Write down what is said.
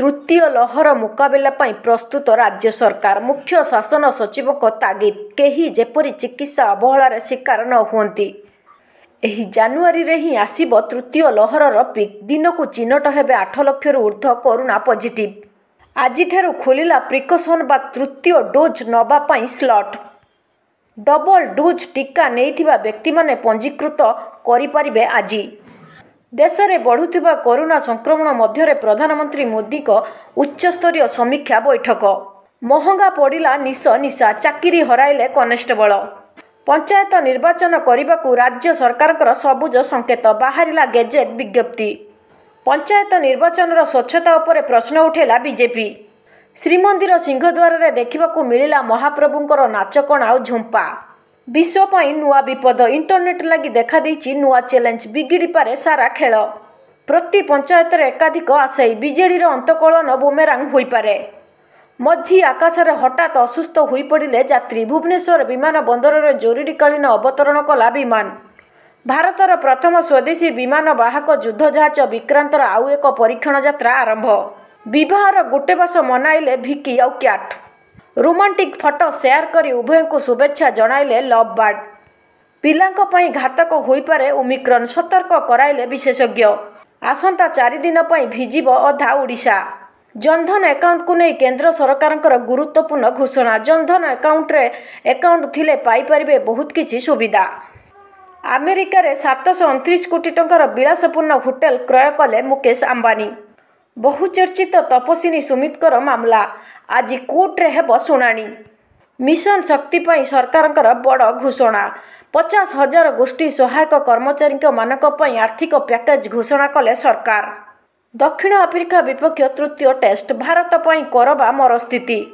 ତୃତୀୟ ଲହର ମୁକାବିଲା ପାଇଁ ପ୍ରସ୍ତୁତ ରାଜ୍ୟ ସରକାର ମୁଖ୍ୟ ଶାସନ ସଚିବଙ୍କ ତାଗିଦ କେହି ଯେପରି ଚିକିତ୍ସା ଅବହେଳାରେ ଶିକାର ନ ହୁଅନ୍ତି ଏହି ଜାନୁଆରୀରେ ହିଁ ଆସିବ ତୃତୀୟ ଲହରର ପିକ୍ ଦିନକୁ ଚିହ୍ନଟ ହେବେ ଆଠ ଲକ୍ଷରୁ ଉର୍ଦ୍ଧ୍ୱ କରୋନା ପଜିଟିଭ୍ ଆଜିଠାରୁ ଖୋଲିଲା ପ୍ରିକସନ୍ ବା ତୃତୀୟ ଡୋଜ୍ ନେବା ପାଇଁ ସ୍ଲଟ୍ ଡବଲ୍ ଡୋଜ୍ ଟିକା ନେଇଥିବା ବ୍ୟକ୍ତିମାନେ ପଞ୍ଜୀକୃତ କରିପାରିବେ ଆଜି ଦେଶରେ ବଢ଼ୁଥିବା କରୋନା ସଂକ୍ରମଣ ମଧ୍ୟରେ ପ୍ରଧାନମନ୍ତ୍ରୀ ମୋଦିଙ୍କ ଉଚ୍ଚସ୍ତରୀୟ ସମୀକ୍ଷା ବୈଠକ ମହଙ୍ଗା ପଡ଼ିଲା ନିଶ ନିଶା ଚାକିରି ହରାଇଲେ କନେଷ୍ଟବଳ ପଞ୍ଚାୟତ ନିର୍ବାଚନ କରିବାକୁ ରାଜ୍ୟ ସରକାରଙ୍କର ସବୁଜ ସଂକେତ ବାହାରିଲା ଗେଜେଟ୍ ବିଜ୍ଞପ୍ତି ପଞ୍ଚାୟତ ନିର୍ବାଚନର ସ୍ୱଚ୍ଛତା ଉପରେ ପ୍ରଶ୍ନ ଉଠାଇଲା ବିଜେପି ଶ୍ରୀମନ୍ଦିର ସିଂହଦ୍ୱାରରେ ଦେଖିବାକୁ ମିଳିଲା ମହାପ୍ରଭୁଙ୍କର ନାଚକଣା ଆଉ ଝୁମ୍ପା ବିଶ୍ୱ ପାଇଁ ନୂଆ ବିପଦ ଇଣ୍ଟରନେଟ୍ ଲାଗି ଦେଖାଦେଇଛି ନୂଆ ଚ୍ୟାଲେଞ୍ଜ ବିଗିଡ଼ିପାରେ ସାରା ଖେଳ ପ୍ରତି ପଞ୍ଚାୟତରେ ଏକାଧିକ ଆଶାୟୀ ବିଜେଡ଼ିର ଅନ୍ତକଳନ ବୁମେରାଙ୍ଗ ହୋଇପାରେ ମଝି ଆକାଶରେ ହଠାତ୍ ଅସୁସ୍ଥ ହୋଇପଡ଼ିଲେ ଯାତ୍ରୀ ଭୁବନେଶ୍ୱର ବିମାନ ବନ୍ଦରରେ ଜରୁରୀକାଳୀନ ଅବତରଣ କଲା ବିମାନ ଭାରତର ପ୍ରଥମ ସ୍ୱଦେଶୀ ବିମାନ ବାହକ ଯୁଦ୍ଧ ଜାହାଜ ବିକ୍ରାନ୍ତର ଆଉ ଏକ ପରୀକ୍ଷଣ ଯାତ୍ରା ଆରମ୍ଭ ବିବାହର ଗୋଟେ ମାସ ମନାଇଲେ ଭିକି ଆଉ କ୍ୟାଟ୍ ରୋମାଣ୍ଟିକ୍ ଫଟୋ ସେୟାର କରି ଉଭୟଙ୍କୁ ଶୁଭେଚ୍ଛା ଜଣାଇଲେ ଲଭ୍ ବାର୍ଡ ପିଲାଙ୍କ ପାଇଁ ଘାତକ ହୋଇପାରେ ଓମିକ୍ରନ୍ ସତର୍କ କରାଇଲେ ବିଶେଷଜ୍ଞ ଆସନ୍ତା ଚାରିଦିନ ପାଇଁ ଭିଜିବ ଅଧା ଓଡ଼ିଶା ଜନଧନ ଆକାଉଣ୍ଟକୁ ନେଇ କେନ୍ଦ୍ର ସରକାରଙ୍କର ଗୁରୁତ୍ୱପୂର୍ଣ୍ଣ ଘୋଷଣା ଜନଧନ ଆକାଉଣ୍ଟରେ ଆକାଉଣ୍ଟ ଥିଲେ ପାଇପାରିବେ ବହୁତ କିଛି ସୁବିଧା ଆମେରିକାରେ ସାତଶହ ଅଣତିରିଶ କୋଟି ଟଙ୍କାର ବିଳାସପୂର୍ଣ୍ଣ ହୋଟେଲ କ୍ରୟ କଲେ ମୁକେଶ ଆମ୍ବାନୀ ବହୁଚର୍ଚ୍ଚିତ ତପସ୍ୱିନୀ ସୁମିତଙ୍କର ମାମଲା ଆଜି କୋର୍ଟରେ ହେବ ଶୁଣାଣି ମିଶନ ଶକ୍ତି ପାଇଁ ସରକାରଙ୍କର ବଡ଼ ଘୋଷଣା ପଚାଶ ହଜାର ଗୋଷ୍ଠୀ ସହାୟକ କର୍ମଚାରୀଙ୍କ ମାନଙ୍କ ପାଇଁ ଆର୍ଥିକ ପ୍ୟାକେଜ୍ ଘୋଷଣା କଲେ ସରକାର ଦକ୍ଷିଣ ଆଫ୍ରିକା ବିପକ୍ଷ ତୃତୀୟ ଟେଷ୍ଟ ଭାରତ ପାଇଁ କରବା ମରସ୍ଥିତି